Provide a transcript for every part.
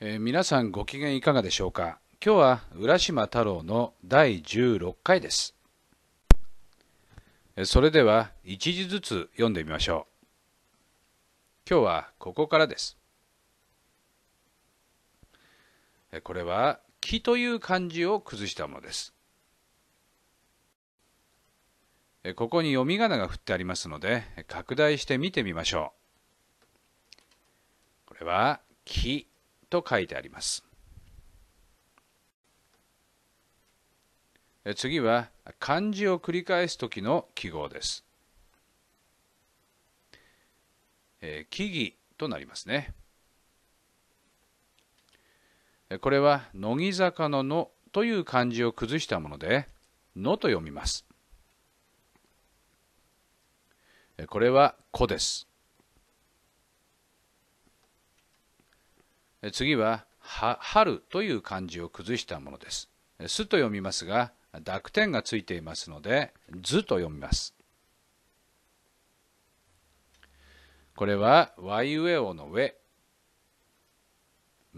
えー、皆さんご機嫌いかがでしょうか今日は浦島太郎の第16回ですそれでは一字ずつ読んでみましょう今日はここからですこれは木という漢字を崩したものですここに読み仮名が振ってありますので拡大して見てみましょうこれは木と書いてあります。次は漢字を繰り返す時の記号です。え木々となりますね。これは乃木坂の「の」という漢字を崩したもので「の」と読みます。これは「子」です。次は春という漢字を崩したものです。すと読みますが、濁点がついていますので、ずと読みます。これは、ワイウエオの上。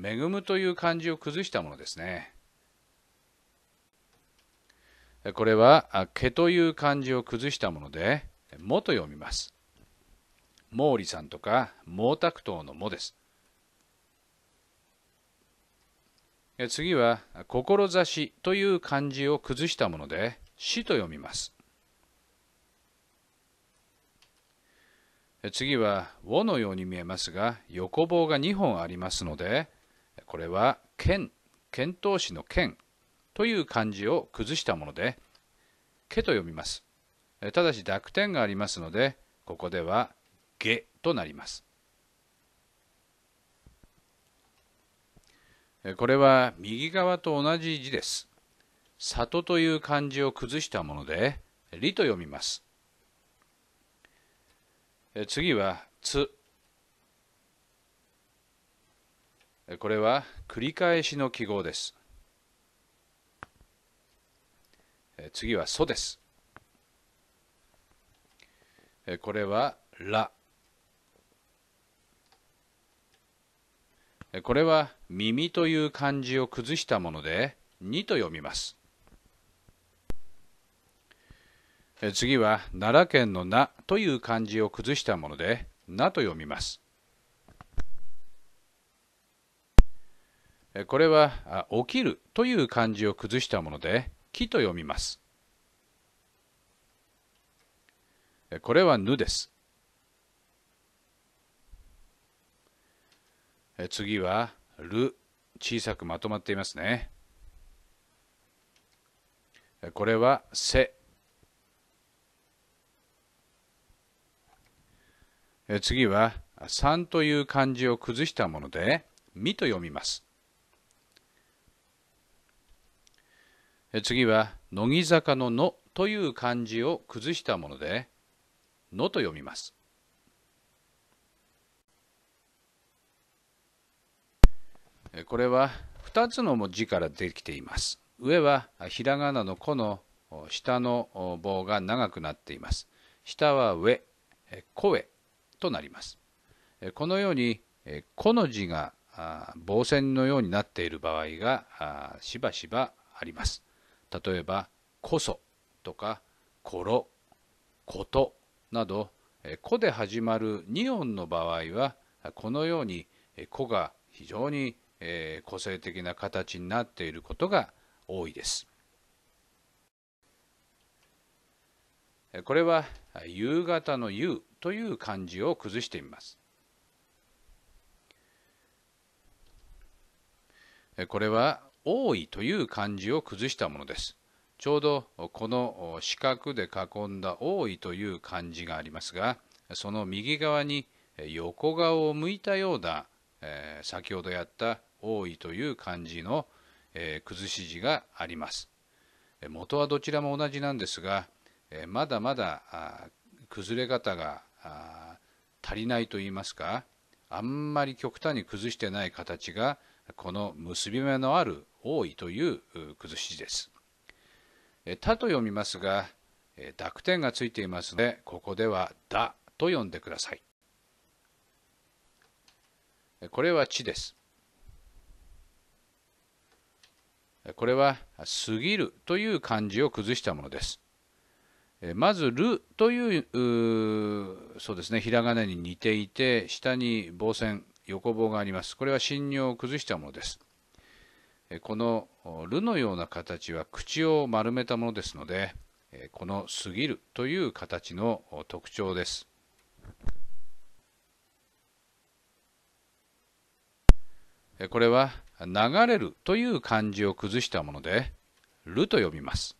恵むという漢字を崩したものですね。これは、毛という漢字を崩したもので、もと読みます。毛利さんとか毛沢東のもです。次は「志」という漢字を崩したもので「死」と読みます次は「を」のように見えますが横棒が2本ありますのでこれは「剣」剣闘士の「剣」という漢字を崩したもので「け」と読みますただし濁点がありますのでここでは「げ」となりますこれは右側と同じ字です。里という漢字を崩したもので、里と読みます。次は、つ。これは繰り返しの記号です。次は、そです。これは、ら。これは耳という漢字を崩したもので、にと読みます。次は奈良県のなという漢字を崩したもので、なと読みます。これは起きるという漢字を崩したもので、きと読みます。これはぬです。次はる小さくまとまっていますねこれはせ次はんという漢字を崩したものでみと読みます次は乃木坂ののという漢字を崩したものでのと読みますこれは2つの文字からできています。上はひらがなの「こ」の下の棒が長くなっています。下は上、声となります。このように「こ」の字が棒線のようになっている場合がしばしばあります。例えば「こそ」とか「ころ」「こと」など「子」で始まる2音の場合はこのように「子」が非常にえ個性的な形になっていることが多いです。これは夕方の夕という漢字を崩してみます。これは多いという漢字を崩したものです。ちょうどこの四角で囲んだ多いという漢字がありますが、その右側に横顔を向いたような、え先ほどやった多いという漢字の、え崩し字があります。元はどちらも同じなんですが、えまだまだ崩れ方が足りないといいますか、あんまり極端に崩してない形が、この結び目のある多いという崩し字です。えたと読みますが、え濁点がついていますので、ここではだと読んでください。これは地です。これは「過ぎる」という漢字を崩したものです。まず「る」というそうですねひらがなに似ていて下に棒線横棒があります。これは信用を崩したものです。この「る」のような形は口を丸めたものですのでこの「過ぎる」という形の特徴です。これは流れるという漢字を崩したもので、ると読みます。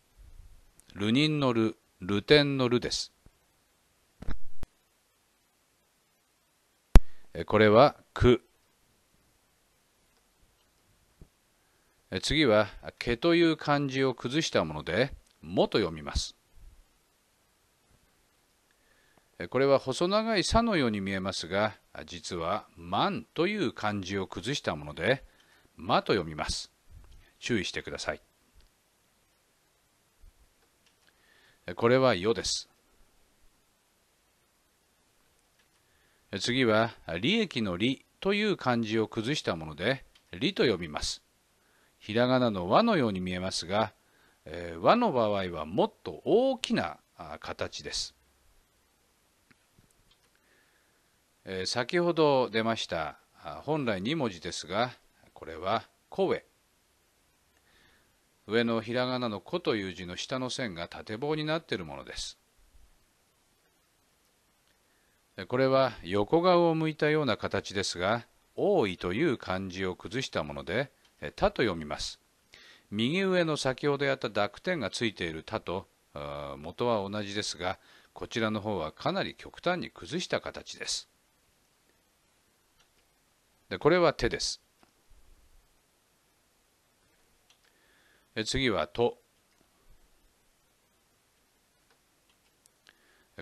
流人のる、流天のるです。これはく。次は、けという漢字を崩したもので、もと読みます。これは細長い「さ」のように見えますが実は「まん」という漢字を崩したものでまと読みます。注意してください。これはよです。次は利益の利という漢字を崩したもので利と読みます。ひらがなの和のように見えますが、え和の場合はもっと大きな形です。え先ほど出ました本来2文字ですがこれは声上のひらがなの「こ」という字の下の線が縦棒になっているものですこれは横顔を向いたような形ですが「多い」という漢字を崩したもので「た」と読みます右上の先ほどやった濁点がついている「た」と元は同じですがこちらの方はかなり極端に崩した形ですでこれは手です次はと。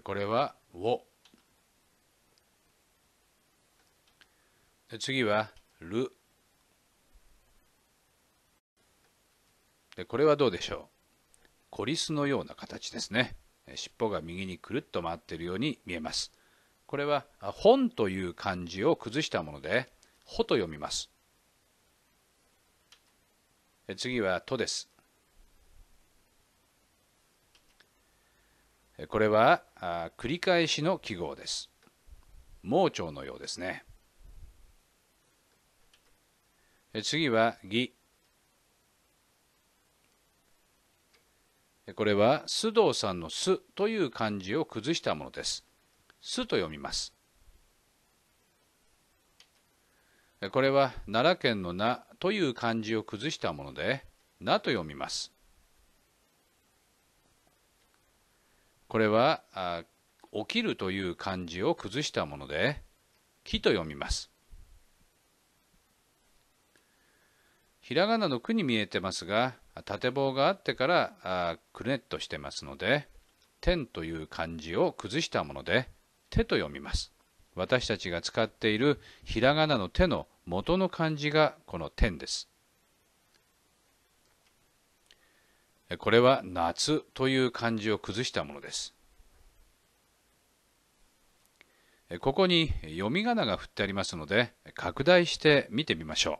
これはを。次はる。これはどうでしょうコリスのような形ですね。尻尾が右にくるっと回っているように見えます。これは本という漢字を崩したもので、ほと読みます。次は都です。これは繰り返しの記号です。盲腸のようですね。次は義。これは須藤さんの「す」という漢字を崩したものです。「す」と読みます。これは奈良県の名という漢字を崩したもので、名と読みます。これは、起きるという漢字を崩したもので、木と読みます。ひらがなの句に見えてますが、縦棒があってから、あくねっとしてますので、天という漢字を崩したもので、手と読みます。私たちが使っているひらがなの手の元の漢字がこの天です。これは夏という漢字を崩したものです。ここに読み仮名が振ってありますので拡大して見てみましょ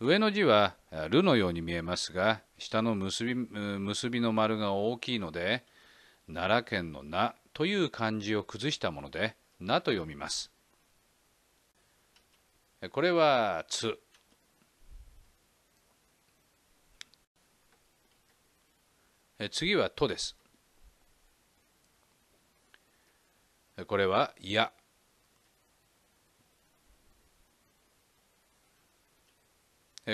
う。上の字は「る」のように見えますが下の結び結びの丸が大きいので奈良県の名という漢字を崩したもので、名と読みます。これは、つ。次は、とです。これは、や。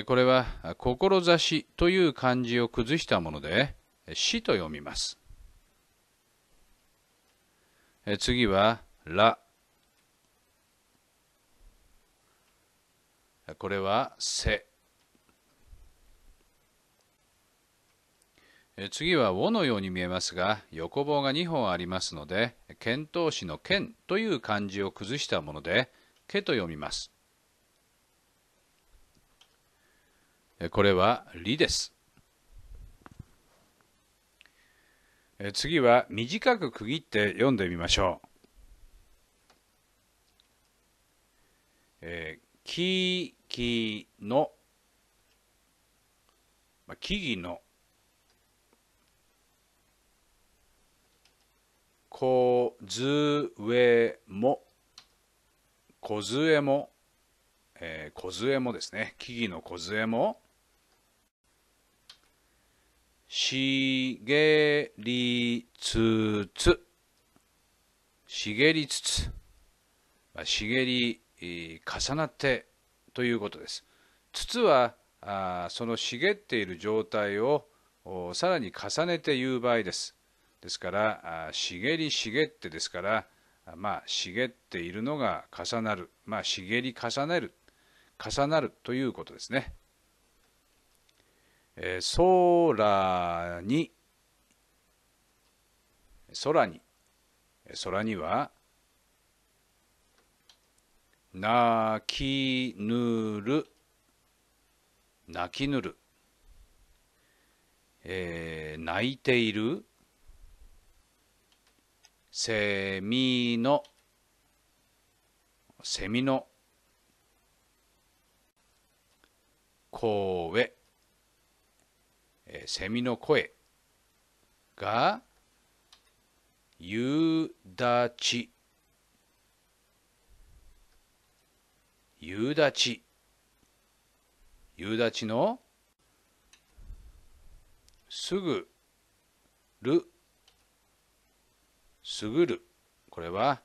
これは、志という漢字を崩したもので、死と読みます。え次は、ラ。これは、せ。次は「を」のように見えますが横棒が2本ありますので遣唐使の「遣」という漢字を崩したもので「け」と読みますこれは「り」ですえ次は短く区切って読んでみましょう。えー、きの、まあ、木々の、こずえも、こずえも、えー、こずえもですね、木々のこずえも、しげりつつ。しげりつつ。ましげり、重なってということです。筒はあその茂っている状態をさらに重ねて言う場合です。ですから、茂り茂ってですから、まあ、茂っているのが重なる、まあ、茂り重ねる、重なるということですね。えー、空に空に空には泣きぬる泣きぬる、えー、泣いているセミのセミの声えー、セミの声が夕立夕立夕立のすぐるすぐるこれは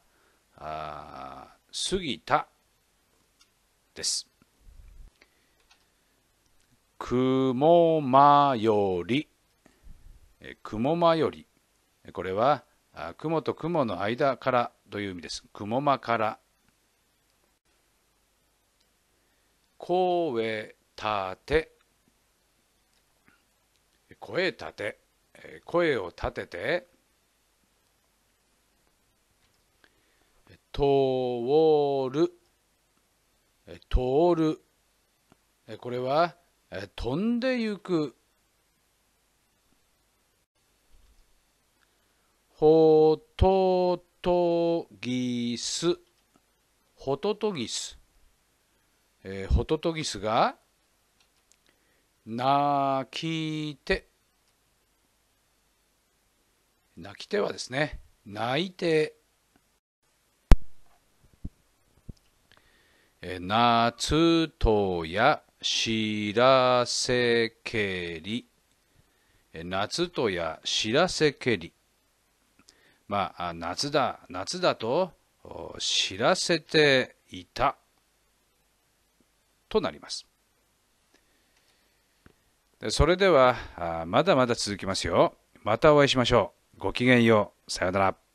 あ過ぎたです。雲間より雲間よりこれは雲と雲の間からという意味です雲間から声立て声立て声を立てて通る通るこれは「え飛んでゆくほととぎすホトトギス、えー、ホトトギスが泣きて」「泣きて」はですね泣いて、えー、夏とや知らせけり夏とや知らせけりまあ夏だ夏だと知らせていたとなりますそれではまだまだ続きますよまたお会いしましょうごきげんようさようなら